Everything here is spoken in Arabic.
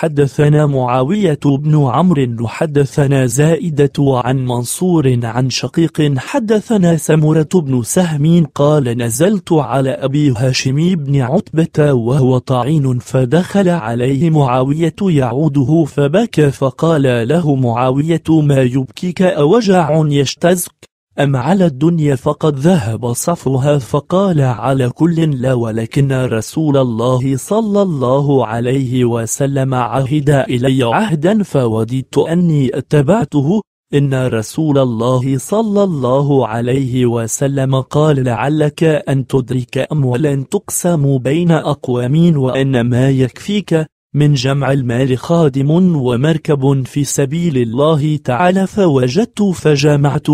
حدثنا معاوية بن عمرو حدثنا زائدة عن منصور عن شقيق حدثنا سمرة بن سهم قال نزلت على أبي هاشم بن عتبة وهو طعين فدخل عليه معاوية يعوده فبكى فقال له معاوية ما يبكيك أوجع يشتزك أم على الدنيا فقد ذهب صفوها فقال على كل لا ولكن رسول الله صلى الله عليه وسلم عهد إلي عهدا فوددت أني اتبعته إن رسول الله صلى الله عليه وسلم قال لعلك أن تدرك أموالا تقسم بين أقوام وأن ما يكفيك من جمع المال خادم ومركب في سبيل الله تعالى فوجدت فجمعت